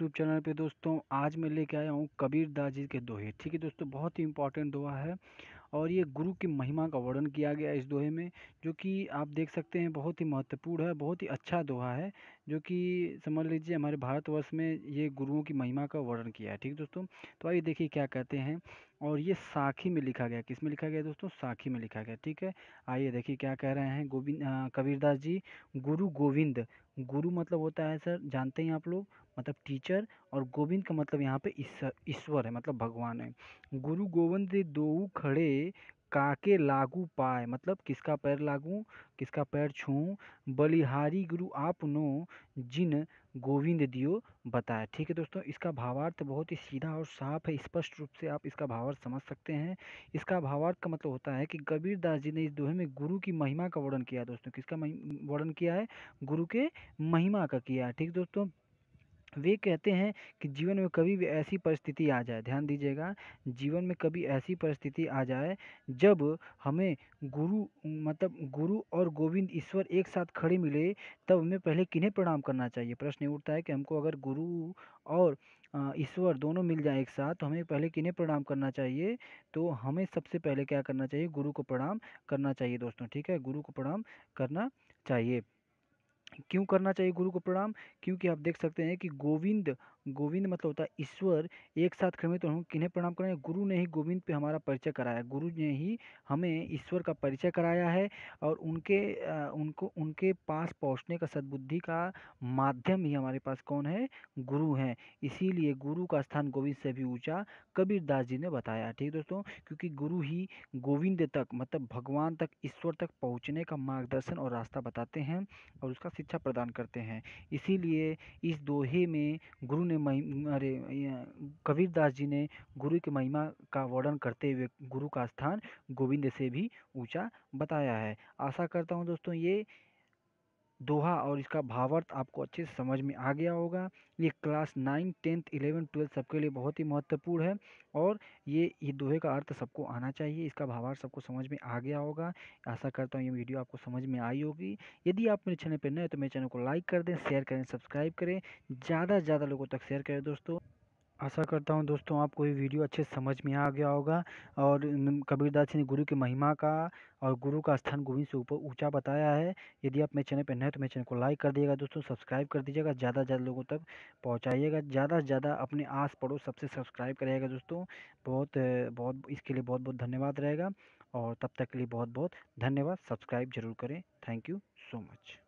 YouTube channel पे दोस्तों आज मैं लेके आया हूँ कबीरदास जी के दोहे ठीक है दोस्तों बहुत ही इंपॉर्टेंट दोहा है और ये गुरु की महिमा का वर्णन किया गया इस दोहे में जो कि आप देख सकते हैं बहुत ही महत्वपूर्ण है बहुत ही अच्छा दोहा है जो कि समझ लीजिए हमारे भारतवर्ष में ये गुरुओं की महिमा का वर्णन किया है ठीक दोस्तों तो आइए देखिए क्या कहते हैं और ये साखी में लिखा गया किस में लिखा गया दोस्तों साखी में लिखा गया ठीक है आइए देखिए क्या कह रहे हैं गोविंद कबीरदास जी गुरु गोविंद गुरु मतलब होता है सर जानते हैं आप लोग मतलब टीचर और गोविंद का मतलब यहाँ पे ईश्वर है मतलब भगवान है गुरु गोविंद दो खड़े काके लागू पाए मतलब किसका पैर लागू किसका पैर छू बलिहारी गुरु नो जिन गोविंद दियो बताए ठीक है दोस्तों इसका भावार्थ बहुत ही सीधा और साफ है स्पष्ट रूप से आप इसका भावार्थ समझ सकते हैं इसका भावार्थ का मतलब होता है कि कबीर दास जी ने इस दोहे में गुरु की महिमा का वर्णन किया दोस्तों किसका वर्णन किया है गुरु के महिमा का किया ठीक दोस्तों वे कहते हैं कि जीवन में कभी भी ऐसी परिस्थिति आ जाए ध्यान दीजिएगा जीवन में कभी ऐसी परिस्थिति आ जाए जब हमें गुरु मतलब गुरु और गोविंद ईश्वर एक साथ खड़े मिले तब हमें पहले किन्हें प्रणाम करना चाहिए प्रश्न उठता है कि हमको अगर गुरु और ईश्वर दोनों मिल जाए एक साथ तो हमें पहले किन्हें प्रणाम करना चाहिए तो हमें सबसे पहले क्या करना चाहिए गुरु को प्रणाम करना चाहिए दोस्तों ठीक है गुरु को प्रणाम करना चाहिए क्यों करना चाहिए गुरु को प्रणाम क्योंकि आप देख सकते हैं कि गोविंद गोविंद मतलब होता है ईश्वर एक साथ क्रमित तो हम किन्हें प्रणाम करें गुरु ने ही गोविंद पे हमारा परिचय कराया गुरु ने ही हमें ईश्वर का परिचय कराया है और उनके उनको उनके पास पहुंचने का सद्बुद्धि का माध्यम ही हमारे पास कौन है गुरु हैं इसीलिए गुरु का स्थान गोविंद से भी ऊँचा कबीरदास जी ने बताया ठीक दोस्तों क्योंकि गुरु ही गोविंद तक मतलब भगवान तक ईश्वर तक पहुँचने का मार्गदर्शन और रास्ता बताते हैं और उसका शिक्षा प्रदान करते हैं इसीलिए इस दोहे में गुरु ने महिमा अरे कबीरदास जी ने गुरु की महिमा का वर्णन करते हुए गुरु का स्थान गोविंद से भी ऊँचा बताया है आशा करता हूँ दोस्तों ये दोहा और इसका भावार्थ आपको अच्छे से समझ में आ गया होगा ये class nine tenth eleven twelfth सबके लिए बहुत ही महत्वपूर्ण है और ये ये दोहे का अर्थ सबको आना चाहिए इसका भावार्थ सबको समझ में आ गया होगा आशा करता हूँ ये वीडियो आपको समझ में आई होगी यदि आप मेरे चैनल पर नए तो मेरे चैनल को लाइक कर दें शेयर करें सब्सक्राइब करें ज़्यादा से ज़्यादा लोगों तक शेयर करें दोस्तों आशा करता हूँ दोस्तों आपको ये वीडियो अच्छे समझ में आ गया होगा और कबीरदास ने गुरु की महिमा का और गुरु का स्थान गोविंद से ऊपर ऊंचा बताया है यदि आप मेरे चैनल पर नए तो मेरे चैनल को लाइक कर दिएगा दोस्तों सब्सक्राइब कर दीजिएगा ज़्यादा से ज़्यादा लोगों तक पहुँचाइएगा ज़्यादा से ज़्यादा अपने आस पड़ोस सबसे सब्सक्राइब करिएगा दोस्तों बहुत बहुत इसके लिए बहुत बहुत धन्यवाद रहेगा और तब तक के लिए बहुत बहुत धन्यवाद सब्सक्राइब जरूर करें थैंक यू सो मच